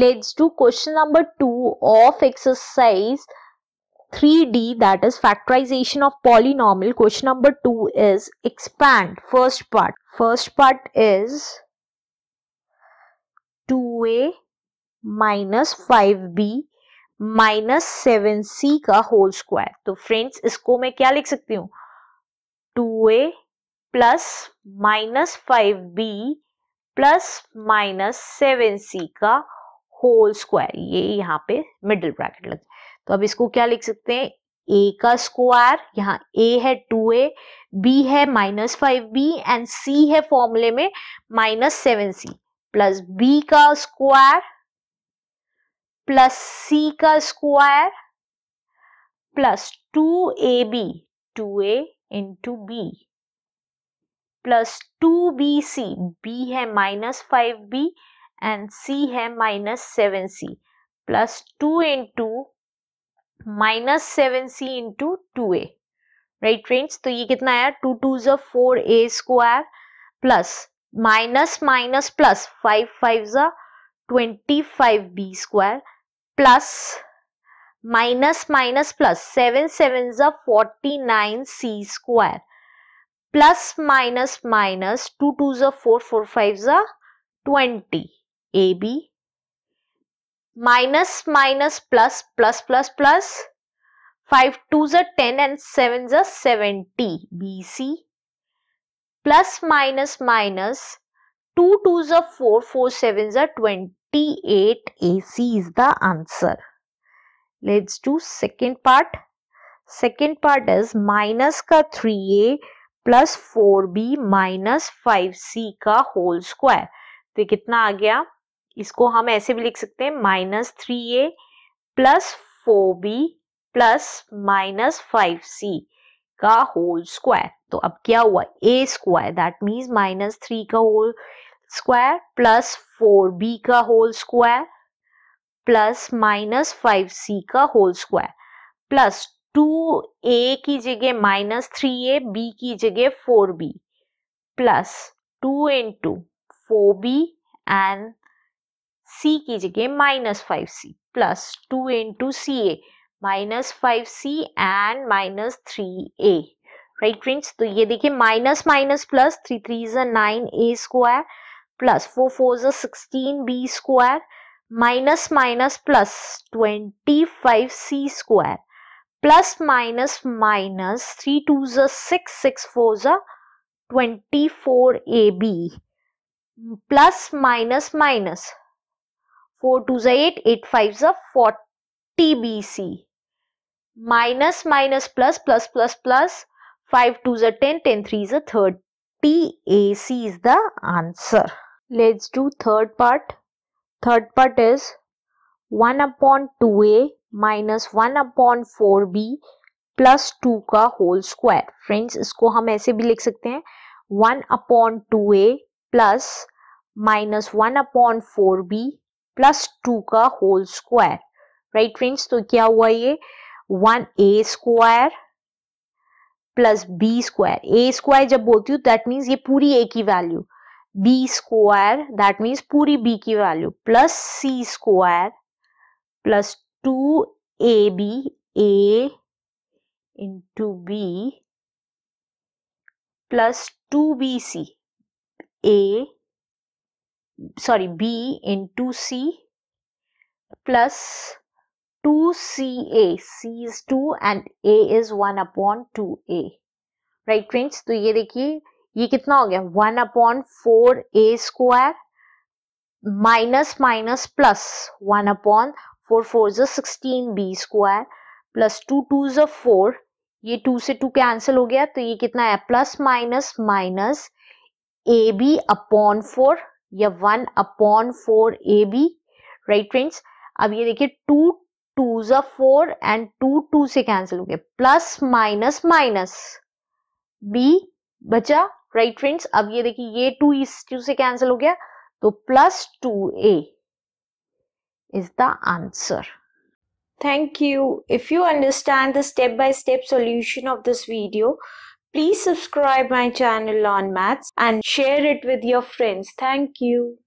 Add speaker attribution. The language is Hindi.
Speaker 1: let's do question number 2 of exercise 3d that is factorization of polynomial question number 2 is expand first part first part is 2a minus 5b minus seven C का होल स्क्वायर तो फ्रेंड्स इसको मैं क्या लिख सकती हूँ two A plus minus five B plus minus seven C का होल स्क्वायर ये यहाँ पे मिडिल ब्रैकेट लग तो अब इसको क्या लिख सकते हैं ए का स्क्वायर यहाँ ए है टू ए बी है minus five B and C है फॉर्मूले में minus seven C plus B का स्क्वायर प्लस सी का square plus two A B two A into B plus two B C B है minus five B and C है minus seven C plus two into minus seven C into two A right friends तो ये कितना आया टू टू जो four A square plus minus minus plus five five जो twenty five B square plus minus minus plus seven seven जो forty nine C square plus minus minus two two जो फोर फोर फाइव जो twenty A B minus minus plus plus plus plus five two ज टेन एंड सेवन ज seventy B C plus minus minus two two ज फोर फोर सेवन ज twenty eight A C is the answer let's do second part second part is minus का four B minus five C का होल स्क्वायर तो कितना आ गया इसको हम ऐसे भी लिख सकते हैं minus three A plus four B plus minus five C का होल स्क्वायर तो अब क्या हुआ A square that means minus three का whole square plus four B का whole square plus minus five C का whole square plus two A की जगह माइनस थ्री ए बी की जगह four B plus two into four B and C की जगह minus five C plus two into C A minus five C and minus three A right friends तो ये देखिए minus minus plus three three is nine A square plus four four is sixteen B square minus minus plus twenty five C square plus minus minus three two is six six four is twenty four A B plus minus minus four two जो एट एट फाइव जो forty B C minus minus plus plus plus plus five two जो टेन टेन थ्री जो thirty A C is the answer third part third part is one upon two A minus one upon four B plus two का होल स्क्वायर फ्रेंड्स इसको हम ऐसे भी लिख सकते हैं one upon two A plus minus one upon four B plus two का होल स्क्वायर राइट फ्रेंड्स तो क्या हुआ ये one A square plus B square A square जब बोलती हूँ दैट मीन्स ये पूरी ए की value B square that means पूरी बी की value plus C square plus two A B A into B plus two B C A sorry b into c plus 2ca c is 2 and a is 1 upon 2a right friends तो ये देखिए ये कितना हो गया one upon four A square minus minus plus one upon four four जो sixteen B square plus two two जो फोर ये टू से टू कैंसिल हो गया तो ये कितना है plus minus minus A B upon four या one upon four A B right friends अब ये देखिए टू टू ज फोर एंड टू टू से कैंसिल हो गया प्लस माइनस माइनस बी बचा राइट फ्रेंड्स अब ये देखिए ये टू इस टू से कैंसिल हो गया तो plus two A is the answer thank you if you understand the step by step solution of this video Please subscribe my channel on maths and share it with your friends. Thank you.